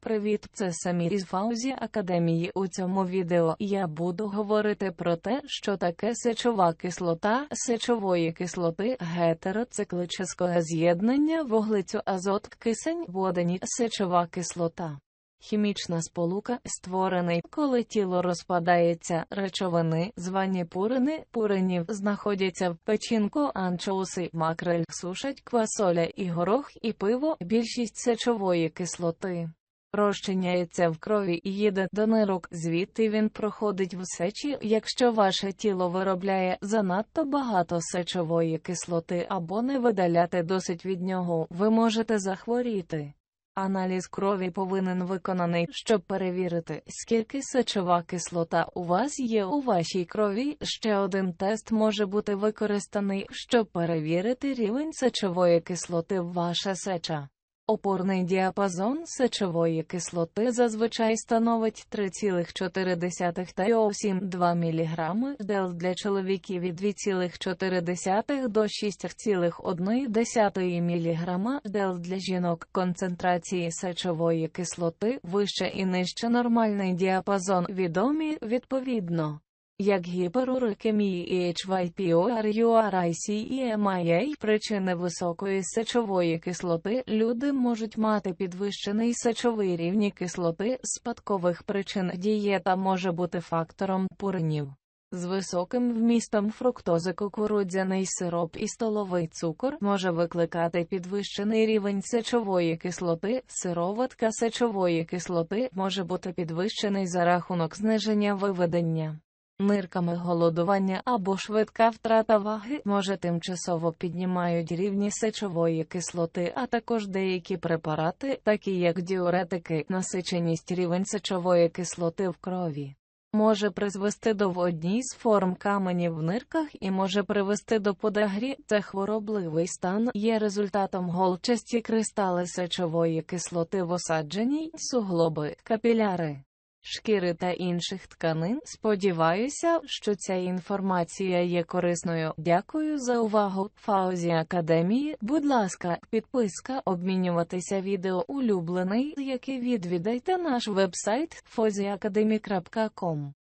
Привіт, це самі із Фаузі Академії. У цьому відео я буду говорити про те, що таке сечова кислота сечової кислоти, гетероциклическое з'єднання вуглецю азот, кисень, водені, сечова кислота. Хімічна сполука, створений, коли тіло розпадається, речовини, звані пурини, пуринів, знаходяться в печінку, анчоуси, макрель, сушать, квасоля і горох, і пиво, більшість сечової кислоти розчиняється в крові і їде до нирок, звідти він проходить в сечі, якщо ваше тіло виробляє занадто багато сечової кислоти або не видаляти досить від нього, ви можете захворіти. Аналіз крові повинен виконаний, щоб перевірити, скільки сечова кислота у вас є у вашій крові. Ще один тест може бути використаний, щоб перевірити рівень сечової кислоти в ваша сеча. Опорний діапазон сечової кислоти зазвичай становить 3,4 та 7,2 мг дел для чоловіків від 2,4 до 6,1 мг дел для жінок. Концентрації сечової кислоти вище і нижче нормальний діапазон відомі відповідно як гіперурикемії і HYPORURICEMIA причини високої сечової кислоти, люди можуть мати підвищений сечовий рівні кислоти, спадкових причин дієта може бути фактором пуринів. З високим вмістом фруктози кукурудзяний сироп і столовий цукор може викликати підвищений рівень сечової кислоти, сироватка сечової кислоти може бути підвищений за рахунок зниження виведення. Нирками голодування або швидка втрата ваги може тимчасово піднімають рівні сечової кислоти, а також деякі препарати, такі як діуретики, насиченість рівень сечової кислоти в крові. Може призвести до в з форм каменів в нирках і може привести до подагрі, це хворобливий стан є результатом голчасті кристали сечової кислоти в осадженій, суглоби, капіляри шкіри та інших тканин. Сподіваюся, що ця інформація є корисною. Дякую за увагу. Фаузі Академії. Будь ласка, підписка, обмінюватися відео улюблений, який відвідайте наш вебсайт foziacademy.com.